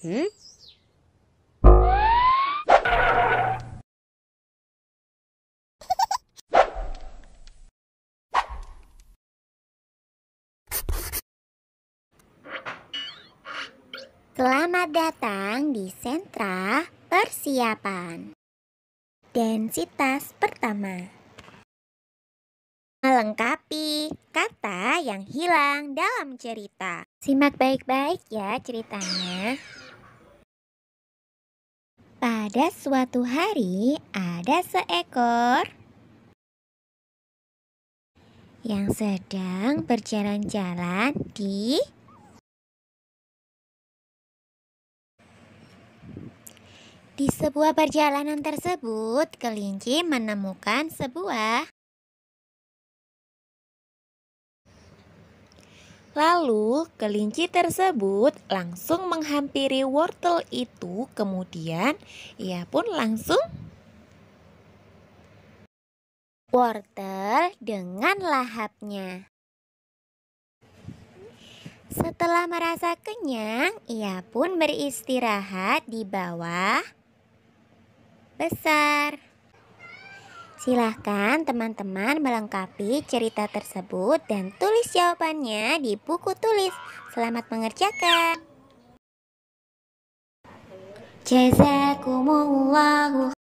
Hmm? Selamat datang di sentra persiapan. Densitas pertama. Melengkapi kata yang hilang dalam cerita. Simak baik-baik ya ceritanya. Pada suatu hari ada seekor yang sedang berjalan-jalan di Di sebuah perjalanan tersebut, kelinci menemukan sebuah Lalu, kelinci tersebut langsung menghampiri wortel itu, kemudian ia pun langsung wortel dengan lahapnya. Setelah merasa kenyang, ia pun beristirahat di bawah besar. Silahkan teman-teman melengkapi cerita tersebut dan tulis Tulis jawabannya di buku tulis. Selamat mengerjakan. Jazakumullahu